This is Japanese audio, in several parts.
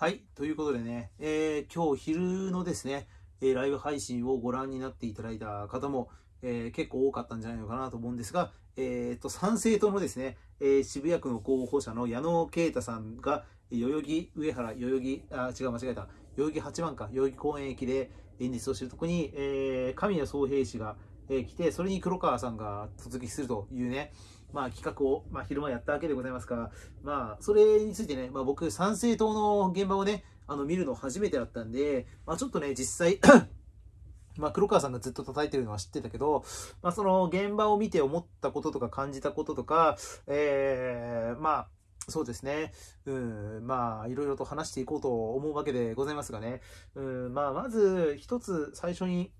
はい、ということでね、えー、今日昼のですね、えー、ライブ配信をご覧になっていただいた方も、えー、結構多かったんじゃないのかなと思うんですが、えー、と参政党のですね、え渋谷区の候補者の矢野啓太さんが、代々木上原、代々木、あ、違う、間違えた、代々木8番か、代々木公園駅で演説をしているとこに、え神谷宗平氏が、え来て、それに黒川さんが突撃するというね、まあ、企画を、まあ、昼間やったわけでございますが、まあ、それについてね、まあ、僕、参政党の現場をね、あの見るの初めてだったんで、まあ、ちょっとね、実際 まあ、黒川さんがずっと叩いてるのは知ってたけど、まあ、その現場を見て思ったこととか感じたこととか、えー、まあ、そうですね。うん、まあ、いろいろと話していこうと思うわけでございますがね。うん、まあ、まず、一つ最初に、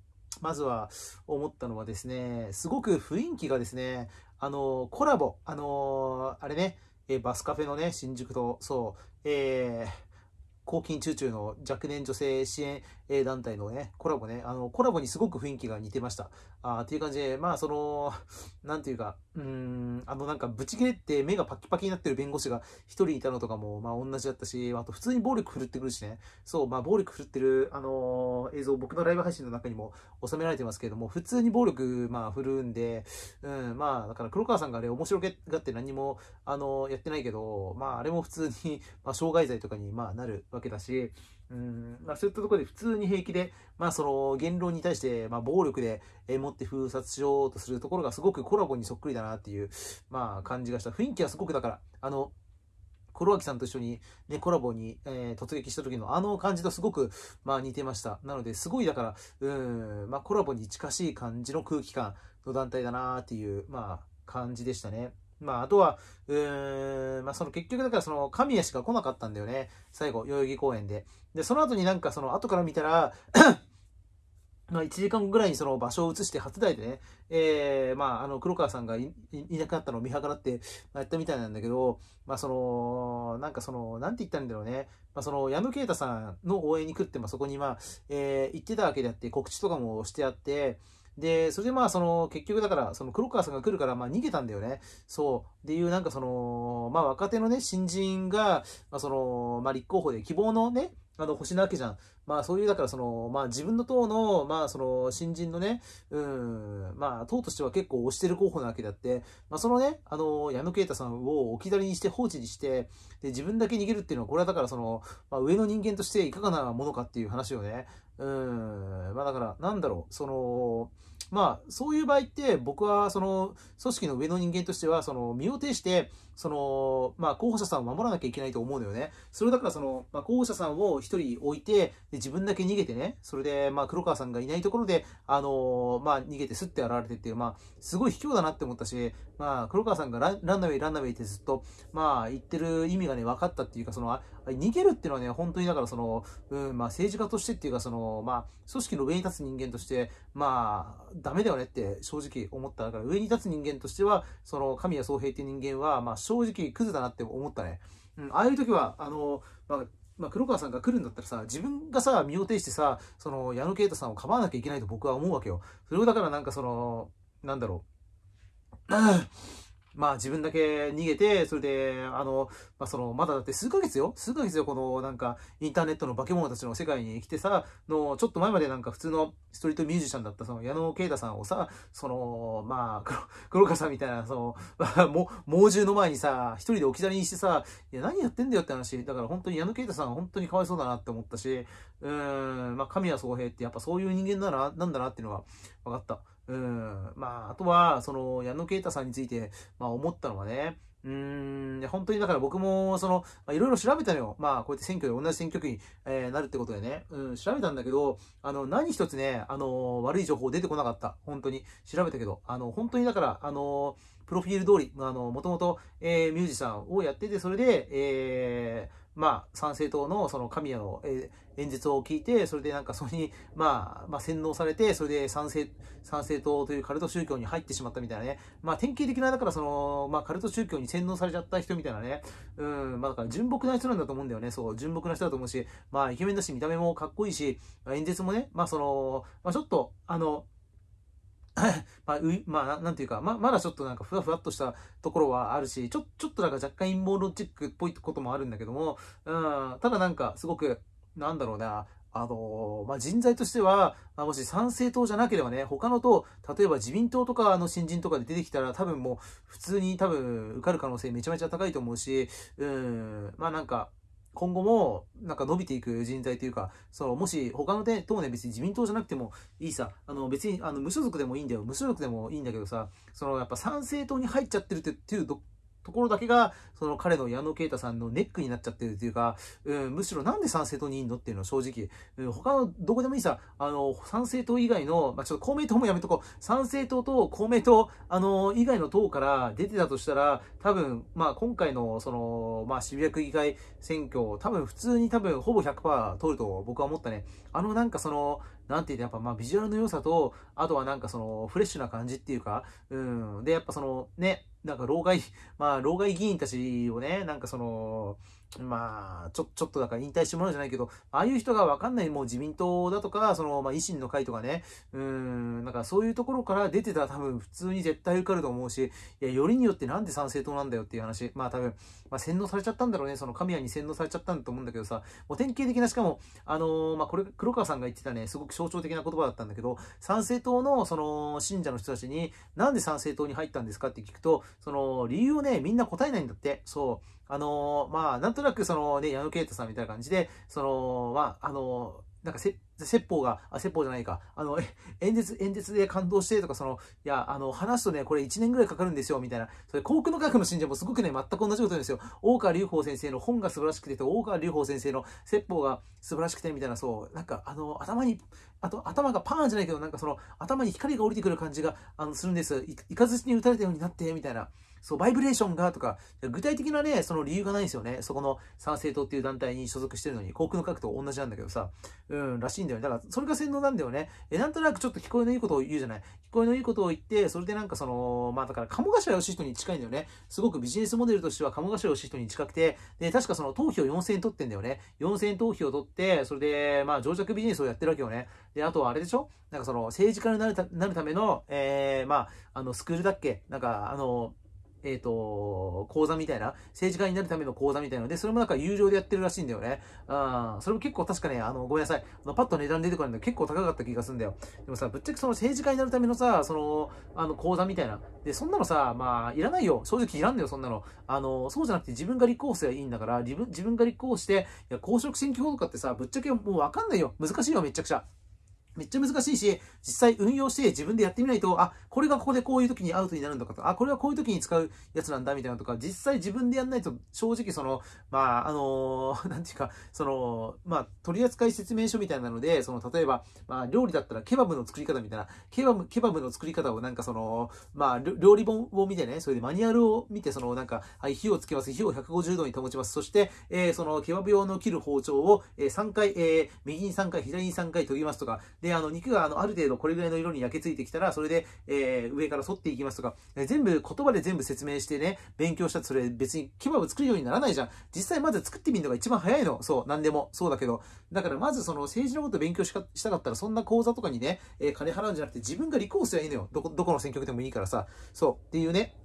まずは思ったのはですね、すごく雰囲気がですね、あのー、コラボ、あのー、あれね、えバスカフェのね、新宿と、そう、えー、抗菌中中の若年女性支援団体のね、コラボね、あの、コラボにすごく雰囲気が似てました。あっていう感じで、まあ、その、なんていうか、うん、あの、なんか、ぶち切れって目がパキパキになってる弁護士が一人いたのとかも、まあ、同じだったし、あと、普通に暴力振るってくるしね、そう、まあ、暴力振るってる、あの映像、僕のライブ配信の中にも収められてますけれども、普通に暴力、まあ、振るんで、うん、まあ、だから、黒川さんがあれ、面白がって何も、あのやってないけど、まあ、あれも普通に、まあ、傷害罪とかに、まあ、なるわけだし、うんまあ、そういったところで普通に平気で、まあ、その言論に対して、ま暴力でもって封殺しようとするところがすごくコラボにそっくりだなっていう、まあ、感じがした雰囲気はすごくだからあの黒脇さんと一緒に、ね、コラボに、えー、突撃した時のあの感じとすごく、まあ、似てました。なので、すごいだから、うん、まあ、コラボに近しい感じの空気感の団体だなっていう、まあ、感じでしたね。まあ、あとは、うーん、まあ、その結局だからその神谷しか来なかったんだよね。最後、代々木公園で。で、その後になんかその後から見たら まあ、1時間後ぐらいにその場所を移して初台でね、えー、まあ、あの、黒川さんがいなくなったのを見計らって、まあ、やったみたいなんだけど、まあ、その、なんかその、なんて言ったんだろうね。まあ、その、矢野啓太さんの応援に来るって、まあ、そこにまあ、えー、行ってたわけであって、告知とかもしてあって、で、それでまあ、その、結局だから、その黒川さんが来るから、まあ逃げたんだよね。そう。っていう、なんかその、まあ若手のね、新人が、まあその、まあ立候補で希望のね、あの、星なわけじゃん。まあそういう、だからその、まあ自分の党の、まあその、新人のね、うん、まあ党としては結構推してる候補なわけであって、まあそのね、あの、矢野啓太さんを置き去りにして放置にして、で、自分だけ逃げるっていうのは、これはだからその、まあ上の人間としていかがなものかっていう話をね、うん、まあだから、なんだろう、その、まあ、そういう場合って、僕は、その、組織の上の人間としては、その、身を挺して、その、まあ、候補者さんを守らなきゃいけないと思うのよね。それだからその、まあ、候補者さんを1人置いて、で自分だけ逃げてね、それで、まあ、黒川さんがいないところで、あのまあ、逃げてすって現れてっていう、まあ、すごい卑怯だなって思ったし、まあ、黒川さんがランナウェイ、ランナウェイってずっと、まあ、言ってる意味がね、分かったっていうか、その、逃げるっていうのはね、本当にだからその、うん、まあ、政治家としてっていうか、その、まあ、組織の上に立つ人間として、まあ、ダメだよねって正直思った。だから上に立つ人間としては、その、神谷宗平っていう人間は、まあ、正直クズだなって思ったね。うん、ああいう時は、あの、まあまあ、黒川さんが来るんだったらさ、自分がさ、身を挺してさ、その、矢野啓太さんを構わなきゃいけないと僕は思うわけよ。それをだからなんかその、なんだろう。まあ自分だけ逃げて、それで、あの、まあその、まだだって数ヶ月よ数ヶ月よ、このなんか、インターネットの化け物たちの世界に来てさ、の、ちょっと前までなんか普通のストリートミュージシャンだったその矢野啓太さんをさ、その、まあ、黒川さんみたいな、その、も、猛獣の前にさ、一人で置き去りにしてさ、いや、何やってんだよって話。だから本当に矢野啓太さん本当にかわいそうだなって思ったし、うん、まあ神谷宗平ってやっぱそういう人間なら、なんだなっていうのが分かった。うん。まあ、あとは、その、矢野啓太さんについて、まあ思ったのはね、うん、本当にだから僕も、その、いろいろ調べたのよ。まあ、こうやって選挙で同じ選挙区に、えー、なるってことでね、うん、調べたんだけど、あの、何一つね、あの、悪い情報出てこなかった。本当に。調べたけど、あの、本当にだから、あの、プロフィール通り、あの、もともと、えー、ミュージシャンをやってて、それで、えー、まあ、参政党のその神谷の演説を聞いて、それでなんかそれに、まあ、まあ、洗脳されて、それで参政、参政党というカルト宗教に入ってしまったみたいなね。まあ、典型的な、だからその、まあ、カルト宗教に洗脳されちゃった人みたいなね。うん、まあ、だから純朴な人なんだと思うんだよね。そう、純朴な人だと思うし、まあ、イケメンだし、見た目もかっこいいし、演説もね、まあ、その、まあ、ちょっと、あの、まあ、まあ、なんていうか、ま、まだちょっとなんかふわふわっとしたところはあるし、ちょ、ちょっとなんか若干陰謀論チックっぽいこともあるんだけども、うん、ただなんかすごく、なんだろうな、あのー、まあ、人材としては、まあ、もし参政党じゃなければね、他の党、例えば自民党とかの新人とかで出てきたら、多分もう、普通に多分受かる可能性めちゃめちゃ高いと思うし、うん、まあなんか、今後もなんか伸びていく人材というか、そのもし他の党ね、別に自民党じゃなくてもいいさ、あの別にあの無所属でもいいんだよ、無所属でもいいんだけどさ、そのやっぱ参政党に入っちゃってるっていうところだけが、その彼の矢野啓太さんのネックになっちゃってるというか、うん、むしろなんで賛成党にいんのっていうのは正直、うん、他のどこでもいいさ、あの、賛成党以外の、まあ、ちょっと公明党もやめとこう、賛成党と公明党、あの、以外の党から出てたとしたら、多分、まあ今回の、その、まあ渋谷区議会選挙、多分普通に多分ほぼ100%通ると僕は思ったね。あのなんかその、なんて言うとやっぱまあビジュアルの良さと、あとはなんかそのフレッシュな感じっていうか、うん、でやっぱそのね、なんか、老害、まあ、老害議員たちをね、なんかその、まあ、ちょ、ちょっとだから引退してもらうじゃないけど、ああいう人がわかんない、もう自民党だとか、その、まあ、維新の会とかね、うん、なんかそういうところから出てたら多分普通に絶対受かると思うし、いや、よりによってなんで参政党なんだよっていう話、まあ多分、まあ洗脳されちゃったんだろうね、その神谷に洗脳されちゃったんだと思うんだけどさ、もう典型的な、しかも、あのー、まあこれ、黒川さんが言ってたね、すごく象徴的な言葉だったんだけど、参政党のその、信者の人たちに、なんで参政党に入ったんですかって聞くと、その、理由をね、みんな答えないんだって。そう。あのー、まあ、なんとなくそのね、矢野啓太さんみたいな感じで、その、まあ、あのーなんかせ、説法が、あ、説法じゃないか、あの、演説、演説で感動してとか、その、いや、あの、話すとね、これ1年ぐらいかかるんですよ、みたいな。それ、航空の科学の信者もすごくね、全く同じこと言うんですよ。大川隆法先生の本が素晴らしくて大川隆法先生の説法が素晴らしくて、みたいな、そう、なんか、あの、頭に、あと、頭がパーンじゃないけど、なんかその、頭に光が降りてくる感じが、あの、するんです。いかずしに打たれたようになって、みたいな。そう、バイブレーションがとか、具体的なね、その理由がないんですよね。そこの参政党っていう団体に所属してるのに、航空の核と同じなんだけどさ、うん、らしいんだよね。だから、それが洗脳なんだよね。え、なんとなくちょっと聞こえのいいことを言うじゃない。聞こえのいいことを言って、それでなんかその、まあだから、鴨頭義人に近いんだよね。すごくビジネスモデルとしては鴨頭義人に近くて、で、確かその投票4000円取ってんだよね。4000円投票取って、それで、まあ、情弱ビジネスをやってるわけよね。で、あとはあれでしょなんかその、政治家になるための、えー、まあ、あの、スクールだっけなんか、あの、えっ、ー、と、講座みたいな、政治家になるための講座みたいなので、それもなんか友情でやってるらしいんだよね。うん。それも結構確かね、あの、ごめんなさい。あのパッと値段出てこないんだけど、結構高かった気がするんだよ。でもさ、ぶっちゃけその政治家になるためのさ、その、あの、講座みたいな。で、そんなのさ、まあ、いらないよ。正直いらんだよ、そんなの。あの、そうじゃなくて自分が立候補すればいいんだから、自分、自分が立候補して、いや、公職選挙法とかってさ、ぶっちゃけもうわかんないよ。難しいよ、めちゃくちゃ。めっちゃ難しいし、実際運用して自分でやってみないと、あ、これがここでこういう時にアウトになるんだかとか、あ、これはこういう時に使うやつなんだみたいなとか、実際自分でやんないと、正直その、まあ、あのー、なんていうか、その、まあ、取扱説明書みたいなので、その、例えば、まあ、料理だったらケバブの作り方みたいな、ケバブ、ケバブの作り方をなんかその、まあ、料理本を見てね、それでマニュアルを見て、その、なんか、はい、火をつけます。火を150度に保ちます。そして、えー、その、ケバブ用の切る包丁を、えー、3回、えー、右に3回、左に3回研ぎますとか、で、あの、肉があのある程度これぐらいの色に焼けついてきたら、それで、えー、上から反っていきますとか、えー、全部言葉で全部説明してね、勉強したとそれ別にケバブ作るようにならないじゃん。実際まず作ってみるのが一番早いの。そう、なんでも。そうだけど。だからまずその政治のこと勉強しかしたかったら、そんな講座とかにね、えー、金払うんじゃなくて自分が立候補すればいいのよ。どこ、どこの選挙区でもいいからさ。そう。っていうね。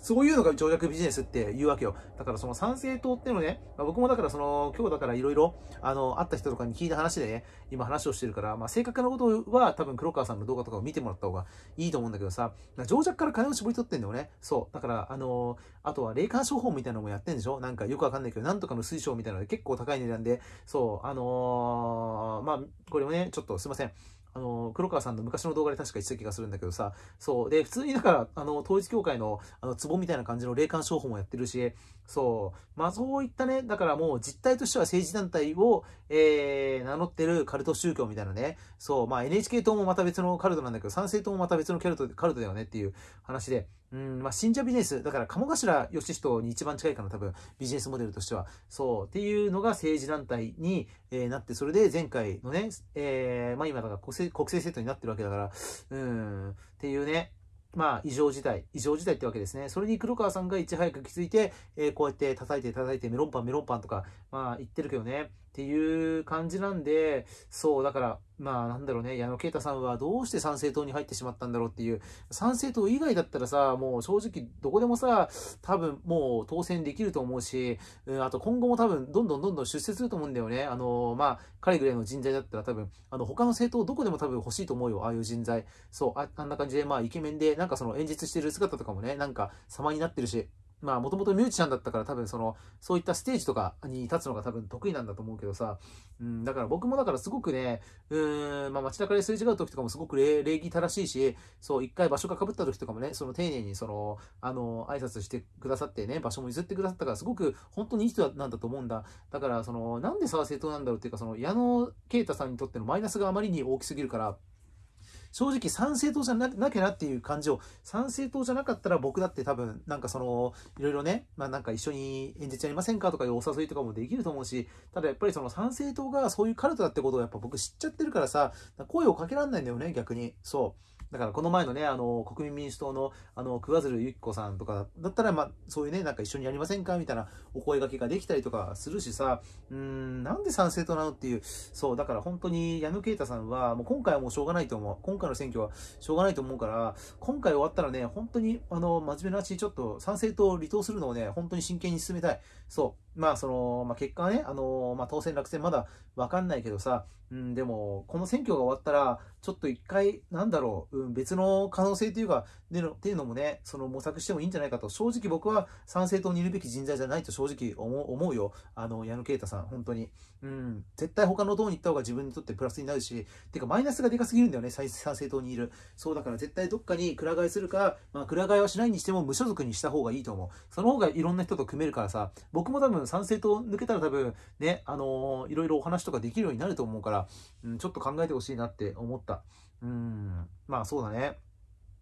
そういうのが条約ビジネスって言うわけよ。だからその参政党っていうのね、まあ、僕もだからその、今日だからいろいろ、あの、会った人とかに聞いた話でね、今話をしてるから、まあ、正確なことは多分黒川さんの動画とかを見てもらった方がいいと思うんだけどさ、情弱から金を絞り取ってんだよね。そう。だから、あのー、あとは霊感商法みたいなのもやってんでしょなんかよくわかんないけど、なんとかの水晶みたいなので結構高い値段で、そう、あのー、まあ、これもね、ちょっとすいません。あの、黒川さんの昔の動画で確か言ってた気がするんだけどさ、そう。で、普通にだから、あの、統一教会の、あの、壺みたいな感じの霊感商法もやってるし、そう。まあそういったね、だからもう実態としては政治団体を、えー、名乗ってるカルト宗教みたいなね、そう、まあ NHK 党もまた別のカルトなんだけど、賛成党もまた別のカルトカルトだよねっていう話で、うん、まあ信者ビジネス、だから鴨頭義人に一番近いかな、多分ビジネスモデルとしては。そう、っていうのが政治団体に、えー、なって、それで前回のね、えー、まあ今だから国政国政政党になってるわけだから、うん、っていうね、まあ、異常事態、異常事態ってわけですね。それに黒川さんがいち早く気づいて、えー、こうやって叩いて叩いてメロンパンメロンパンとか、まあ、言ってるけどね、っていう感じなんで、そう、だから、まあなんだろうね、矢野啓太さんはどうして参政党に入ってしまったんだろうっていう、参政党以外だったらさ、もう正直どこでもさ、多分もう当選できると思うし、うん、あと今後も多分どんどんどんどん出世すると思うんだよね。あの、まあ、彼ぐらいの人材だったら多分、あの、他の政党どこでも多分欲しいと思うよ、ああいう人材。そう、ああんな感じで、まあイケメンで、なんかその演説してる姿とかもね、なんか様になってるし。まあもともとミュージシャンだったから多分そのそういったステージとかに立つのが多分得意なんだと思うけどさ、うん、だから僕もだからすごくね、うん、まあ街中ですれ違う時とかもすごく礼儀正しいし、そう一回場所がかぶった時とかもね、その丁寧にその、あの、挨拶してくださってね、場所も譲ってくださったからすごく本当にいい人なんだと思うんだ。だからその、なんで沢は正当なんだろうっていうかその矢野啓太さんにとってのマイナスがあまりに大きすぎるから、正直参政党じゃなきゃなっていう感じを、参政党じゃなかったら僕だって多分、なんかその、いろいろね、まあなんか一緒に演説やりませんかとかいうお誘いとかもできると思うし、ただやっぱりその参政党がそういうカルトだってことをやっぱ僕知っちゃってるからさ、声をかけらんないんだよね、逆に。そう。だからこの前のね、あの、国民民主党の、あの、桑鶴ゆき子さんとかだったら、まあ、そういうね、なんか一緒にやりませんかみたいなお声がけができたりとかするしさ、うん、なんで賛成党なのっていう、そう、だから本当に矢野啓太さんは、もう今回はもうしょうがないと思う。今回の選挙はしょうがないと思うから、今回終わったらね、本当に、あの、真面目な話、ちょっと賛成党を離党するのをね、本当に真剣に進めたい。そう。まあその、まあ、結果はね、あのまあ、当選落選まだ分かんないけどさ、うん、でもこの選挙が終わったらちょっと一回なんだろう、うん、別の可能性というかでのっていうのもね、その模索してもいいんじゃないかと、正直僕は参政党にいるべき人材じゃないと正直思うよ。あの、矢野啓太さん、本当に。うん、絶対他の党に行った方が自分にとってプラスになるし、てかマイナスがでかすぎるんだよね、参政党にいる。そうだから絶対どっかにくら替えするか、まあ、くら替えはしないにしても無所属にした方がいいと思う。その方がいろんな人と組めるからさ、僕も多分参政党抜けたら多分ね、あのー、いろいろお話とかできるようになると思うから、うん、ちょっと考えてほしいなって思った。うん、まあそうだね。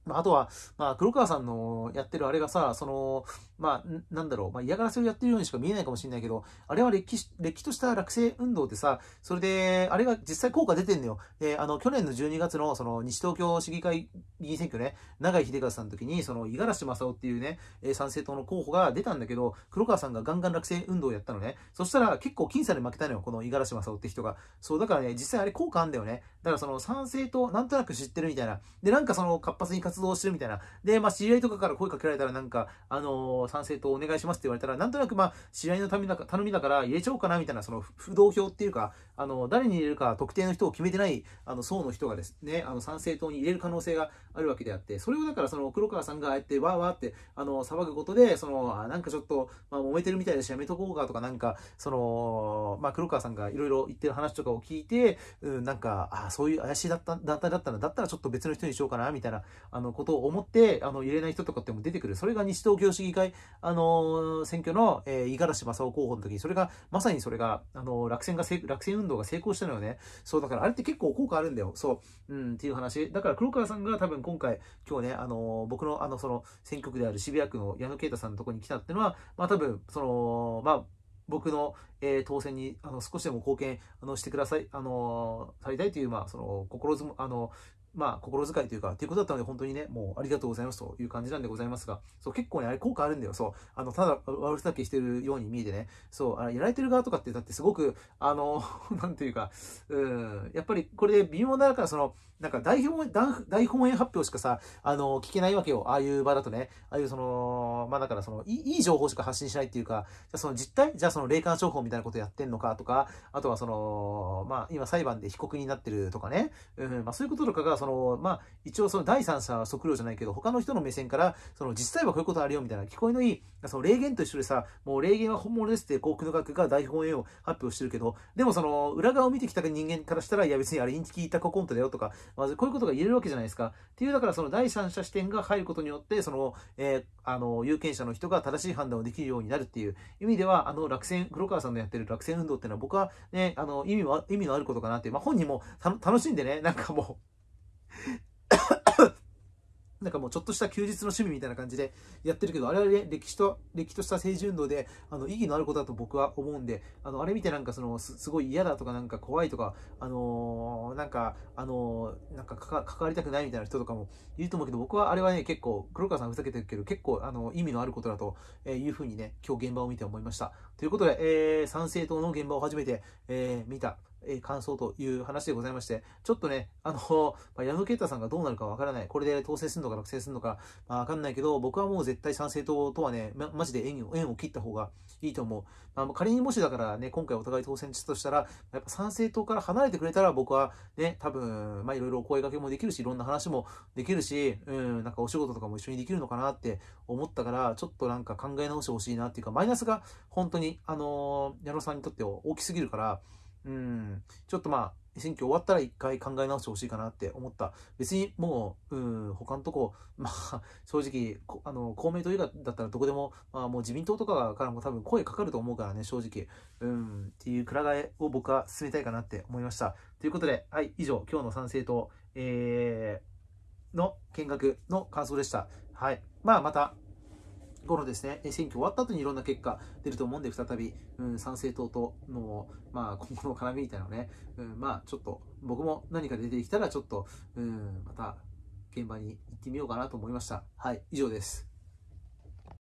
まあ、あとは、まあ、黒川さんのやってるあれがさ、その、まあ、なんだろう、まあ、嫌がらせをやってるようにしか見えないかもしれないけど、あれはれっき、史とした落成運動でさ、それで、あれが実際効果出てんのよ。で、あの、去年の12月の、その、西東京市議会議員選挙ね、長井秀和さんの時に、その、五十嵐正夫っていうね、参政党の候補が出たんだけど、黒川さんがガンガン落成運動をやったのね。そしたら、結構僅差で負けたのよ、この五十嵐正夫って人が。そう、だからね、実際あれ効果あんだよね。だからその、参政党、なんとなく知ってるみたいな。で、なんかその、活発に活動してるみたいな。で、まあ、知り合いとかから声かけられたら、なんか、あのー賛成とお願いしますって言われたら、なんとなくまあ、試合のためだ頼みだから入れちゃおうかなみたいな、その不動票っていうか、あの、誰に入れるか特定の人を決めてないあの層の人がですね、あの、賛成党に入れる可能性があるわけであって、それをだからその黒川さんがああやってわーわーって、あの、騒ぐことで、その、あなんかちょっと、まあ、揉めてるみたいだしやめとこうかとか、なんか、その、まあ、黒川さんがいろいろ言ってる話とかを聞いて、うん、なんか、あそういう怪しいだっただっただったら、だったらちょっと別の人にしようかな、みたいな、あの、ことを思って、あの、入れない人とかっても出てくる。それが西東京市議会あの選挙の、えー、五十嵐正雄候補の時それが、まさにそれが、あの落選が、落選運動が成功したのよね。そう、だからあれって結構効果あるんだよ。そう、うん、っていう話。だから黒川さんが多分今回、今日ね、あの僕の、あの、その、選挙区である渋谷区の矢野啓太さんのとこに来たっていうのは、まあ多分、その、まあ、僕の、えー、当選にあの少しでも貢献あのしてください、あのー、されたいという、まあ、その心づもあのまあ、心遣いというか、ということだったので、本当にね、もうありがとうございますという感じなんでございますが、そう、結構ね、あれ効果あるんだよ、そう。あの、ただ悪ふざけしてるように見えてね、そう、あやられてる側とかって、だってすごく、あの、なんていうか、うん、やっぱりこれで微妙だから、その、なんか大本代本営発表しかさ、あの、聞けないわけよ。ああいう場だとね。ああいうその、まあだからその、いい情報しか発信しないっていうか、じゃその実態じゃあその霊感商法みたいなことやってんのかとか、あとはその、まあ今裁判で被告になってるとかね。うん、まあそういうこととかが、その、まあ一応その第三者測量じゃないけど、他の人の目線から、その実際はこういうことあるよみたいな、聞こえのいい、その霊言と一緒でさ、もう霊言は本物ですって、航空の学が大本営を発表してるけど、でもその、裏側を見てきた人間からしたら、いや別にあれインチキいたココントだよとか、まずこういうことが言えるわけじゃないですか。っていう、だからその第三者視点が入ることによって、その、えー、あの、有権者の人が正しい判断をできるようになるっていう意味では、あの、落選、黒川さんのやってる落選運動っていうのは僕はね、あの、意味は、意味のあることかなっていう、まあ、本人も楽しんでね、なんかもうなんかもうちょっとした休日の趣味みたいな感じでやってるけど、あれは、ね、歴史と、歴史とした政治運動で、あの、意義のあることだと僕は思うんで、あの、あれ見てなんかその、すごい嫌だとかなんか怖いとか、あのー、なんか、あのー、なんか関わりたくないみたいな人とかもいると思うけど、僕はあれはね、結構、黒川さんふざけてるけど、結構、あの、意味のあることだというふうにね、今日現場を見て思いました。ということで、えー、参政党の現場を初めて、えー、見たえ感想という話でございまして、ちょっとね、あの、まあ、ヤフケータさんがどうなるかわからない。これで当選するのか落選するのか、まあ、わかんないけど、僕はもう絶対賛成党とはね、ま、マジで縁を縁を切った方がいいと思う。まあ、仮にもしだからね、今回お互い当選したとしたら、やっぱ賛成党から離れてくれたら僕はね、多分、まあ、いろいろお声掛けもできるし、いろんな話もできるし、うん、なんかお仕事とかも一緒にできるのかなって思ったから、ちょっとなんか考え直してほしいなっていうか、マイナスが本当に、あのー、矢野さんにとっては大きすぎるから、うん、ちょっとまあ、選挙終わったら一回考え直してほしいかなって思った。別にもう、うん、他のとこ、まあ、正直、あの、公明党以外だったらどこでも、まあもう自民党とかからも多分声かかると思うからね、正直。うん、っていうくら替えを僕は進めたいかなって思いました。ということで、はい、以上、今日の参政党、えー、の見学の感想でした。はい。まあ、また。頃ですね、選挙終わった後にいろんな結果出ると思うんで、再び、うん、参政党との、まあ、今後の絡みみたいなのね、うん、まあ、ちょっと、僕も何か出てきたら、ちょっと、うん、また、現場に行ってみようかなと思いました。はい、以上です。